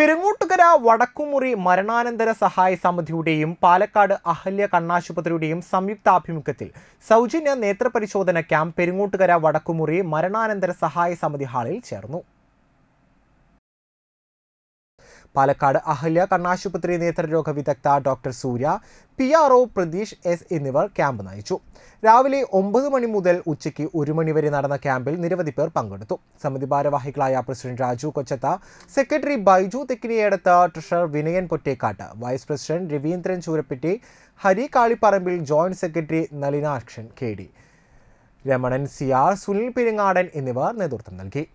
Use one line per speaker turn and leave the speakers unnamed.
പെരുങ്ങോട്ടുകര വടക്കുമുറി മരണാനന്തര സഹായ സമിതിയുടെയും പാലക്കാട് അഹല്യ കണ്ണാശുപത്രിയുടെയും സംയുക്താഭിമുഖ്യത്തിൽ സൗജന്യ നേത്രപരിശോധന ക്യാമ്പ് പെരുങ്ങോട്ടുകര വടക്കുമുറി മരണാനന്തര സഹായ സമിതി ഹാളിൽ ചേർന്നു പാലക്കാട് അഹല്യ കണ്ണാശുപത്രി നേത്രരോഗ വിദഗ്ധ doctor Surya P R O Pratheesh S എന്നിവർ ക്യാമ്പ് നയിച്ചു രാവിലെ ഒമ്പത് മണി മുതൽ ഉച്ചയ്ക്ക് ഒരു മണി വരെ നടന്ന ക്യാമ്പിൽ നിരവധി പേർ പങ്കെടുത്തു സമിതി ഭാരവാഹികളായ president Raju Kochatha secretary Baiju Thekkiniyadath treasurer Vinayan Pottekkatt vice president Raveendran Choorappetty Hari Kaliparambil joint secretary Nalinakshan K D Ramanan C R Sunil Perungadan എന്നിവർ നേതൃത്വം നൽകി